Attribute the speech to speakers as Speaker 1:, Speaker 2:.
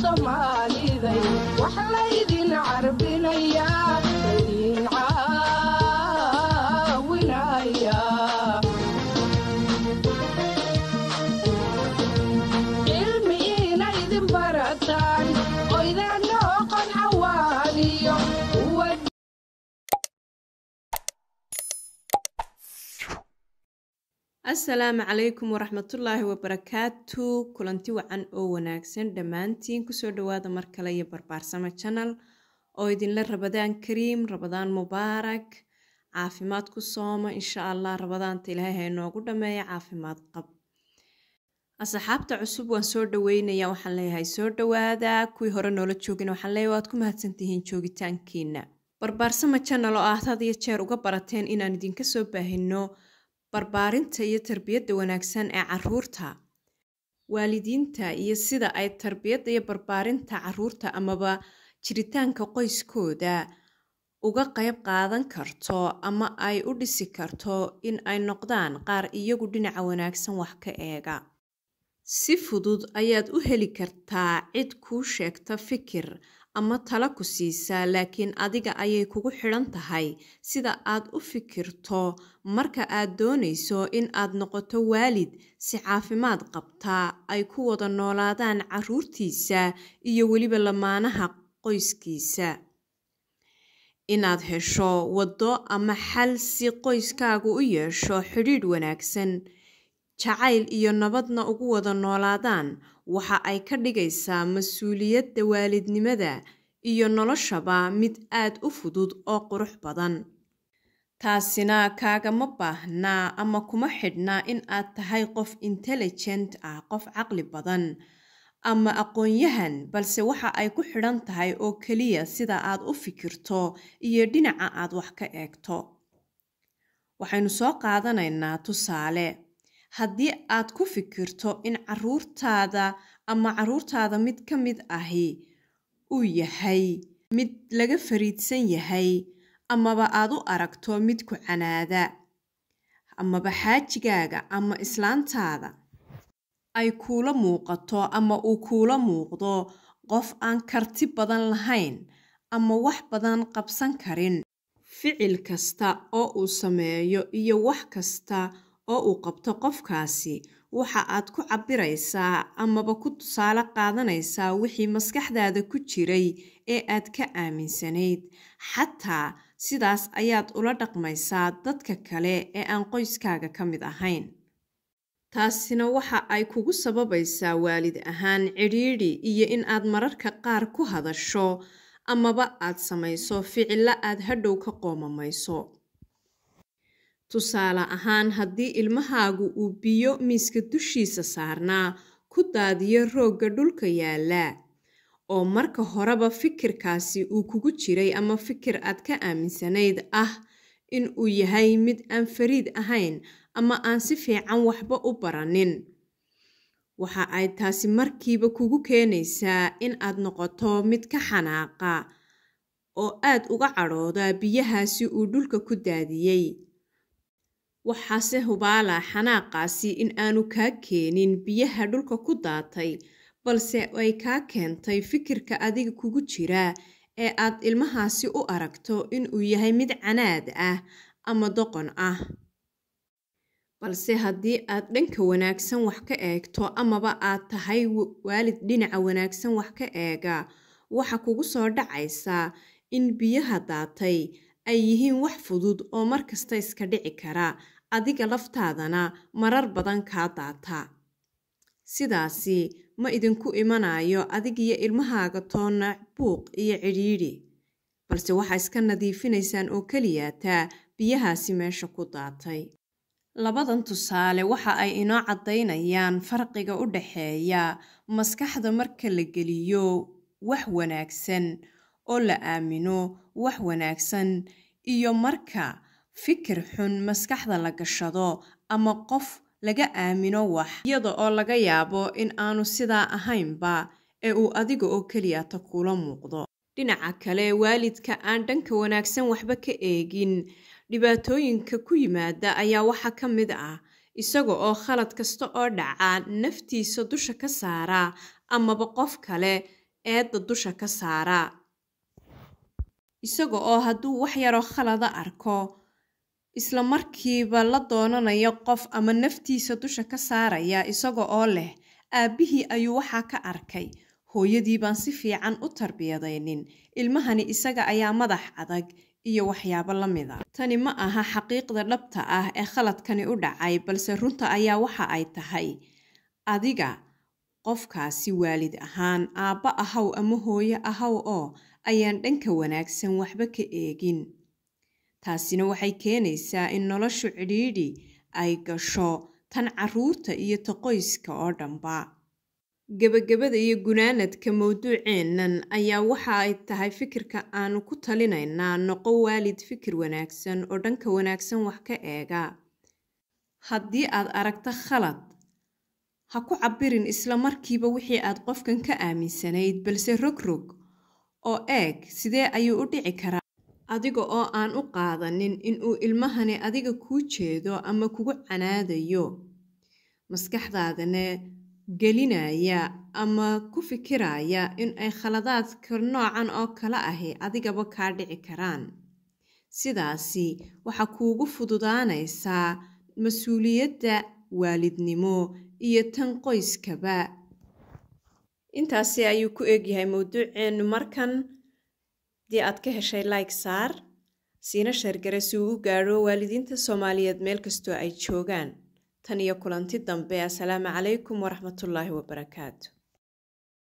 Speaker 1: somaaliday wax laydin carbinayaa laydin caawinaya cilmi inaydin barataa assalaamu calaykum waraxmatullaahi wabarakaatu kulanti wacan oo wanaagsan dhammaantiin kusoo dhawaada mar kale iyo barbaarsamo janal oo idinla rabadaan kariim rabadaan mubaarak caafimaad ku sooma insha allah rabadaanta ilaahay ha inoogu dhammeeya caafimaad qab asxaabta cusub waan soo dhaweynaya waxaan leeyahay soo dhawaada kuwii hore noola joogin waxaan leeyahay waad ku mahadsantihiin joogitaankiina barbaarsamo janal oo aad had iyo jeer uga barateen inaan idinka soo baahinno barbaarinta iyo tarbiyadda wanaagsan ee carruurta waalidiinta iyo sida ay tarbiyadda iyo barbaarinta carruurta amaba jiritaanka qoyskooda uga qayb qaadan karto ama ay u dhisi karto in ay noqdaan qaar iyagu dhinaca wanaagsan wax ka eega si fudud ayaad u heli kartaa cid kuu sheegta fikir ama tala ku siisaa laakiin adiga ayay kugu xidhan tahay sida aad u fikirto marka aad doonayso in aad noqoto waalid si caafimaad qabtaa ay ku wada noolaadaan caruurtiisa iyo weliba lamaanaha qoyskiisa inaad hesho waddo ama xal si qoyskaagu u yeesho xidhiidh wanaagsan jacayl iyo nabadna ugu wada noolaadaan waxa ay ka dhigaysaa mas-uuliyadda waalidnimada iyo noloshaba mid aad u fudud oo qurux badan taasina kaagama baahnaa ama kuma xidhnaa in aad tahay qof intelligent ah qof caqli badan ama aqoon-yahan balse waxa ay ku xidhan tahay oo keliya sida aad u fikirto iyo dhinaca aad wax ka eegto waxaynu soo qaadanaynaa tusaale haddii aad ku fikirto in caruurtaada ama caruurtaada mid ka mid ahi uu yahay mid laga fariidsan yahay amaba aad u aragto mid ku canaada amaba xaajigaaga ama islaantaada ay kuula muuqato ama uu kuula muuqdo qof aan karti badan lahayn ama wax badan qabsan karin ficil kasta oo uu sameeyo iyo wax kasta oo uu qabto qofkaasi waxa aad ku cabbiraysaa amaba ku tusaale qaadanaysaa wixii maskaxdaada ku jiray ee aad ka aaminsanayd xataa sidaas ayaad ula dhaqmaysaa dadka kale ee aan qoyskaaga ka mid ahayn taasina waxa ay kugu sababaysaa waalid ahaan cidhiidhi iyo in aad mararka qaar ku hadasho amaba aad samayso ficillo aad hadhow ka qoomamayso tusaale ahaan haddii ilmahaagu uu biyo miiska dushiisa saarnaa ku daadiyo roogga dhulka yaalla oo marka horeba fikirkaasi uu kugu jiray ama fikir aad ka aaminsanayd ah in uu yahay mid aan fariid ahayn ama aan si fiican waxba u baranin waxa ay taasi markiiba kugu keenaysaa in aad noqoto mid ka xanaaqa oo aad uga cadhooda biyahaasi uu dhulka ku daadiyey waxaase hubaala xanaaqaasi in aanu kaa keenin biyaha dhulka ku daatay balse ay kaa keentay fikirka adiga kugu jira ee aad ilmahaasi u aragto inuu yahay mid canaad ah ama doqon ah balse haddii aad dhanka wanaagsan wax ka eegto amaba aad tahay waalid dhinaca wanaagsan wax ka eega waxa kugu soo dhacaysaa in biyaha daatay ay yihiin wax fudud oo mar kasta iska dhici kara adiga laftaadana marar badan kaa daata sidaasi ma idinku imanayo adigiyo ilmahaaga toonac buuq iyo cidhiidhi balse waxaa iska nadiifinaysaan oo keliyaataa biyahaasi meesha ku daatay labadan tusaale waxa ay inoo caddaynayaan farqiga u dhexeeya maskaxda marka la geliyo wax wanaagsan oo la aamino wax wanaagsan iyo marka fikir xun maskaxda la gashado ama qof laga aamino wax iyada oo laga yaabo in aanu sidaa ahaynba ee uu adiga oo keliya kuula muuqdo dhinaca kale waalidka aan dhanka wanaagsan waxba ka eegin dhibaatooyinka ku yimaada ayaa waxa ka mid ah isaga oo khalad kasta oo dhaca naftiisa dusha ka saara amaba qof kale eedda dusha ka saara isaga oo hadduu wax yaroo khalada arko isla markiiba la doonanaya qof ama naftiisa dusha ka saaraya isaga oo leh aabbihii ayuu waxaa ka arkay hooyadii baan si fiican u tarbiyadaynin ilmahani isaga ayaa madax adag iyo waxyaabo la mid ah. tani ma aha xaqiiqda dhabta ah ee khaladkani u dhacay balse runta ayaa waxa ay tahay adiga qofkaasi waalid ahaan aabba ahaw ama hooyo ahaw oo ayaan dhanka wanaagsan waxba ka eegin taasina waxay keenaysaa in noloshu cidhiidhi ay gasho tan carruurta iyo ta qoyska oo dhanba gebagabada iyo gunaanadka mawduuceennan ayaa waxa ay tahay fikirka aanu ku talinaynaa noqo waalid fikir wanaagsan oo dhanka wanaagsan wax ka eega haddii aad aragto khalad ha ku cabbirin isla markiiba wixii aad qofkan ka aaminsanayd balse rogrog oo eeg sidee ayuu u dhici karaa adiga oo aan u qaadanin inuu ilmahani adiga kuu jeedo ama kugu canaadayo maskaxdaadana gelinaya ama ku fikiraya in ay khaladaadka noocan oo kale ahi adigaba kaa dhici karaan sidaasi waxaa kuugu fududaanaysaa mas-uuliyadda waalidnimo iyo tan qoyskaba intaasi ayuu ku egyahay mawduuceennu markan haddii aad ka heshay like saar siina sheergare si uu u gaadho waalidiinta soomaaliyeed meel kastoo ay joogaan tan iyo kulanti dambe assalaamu calaykum waraxmatullaahi wabarakaatu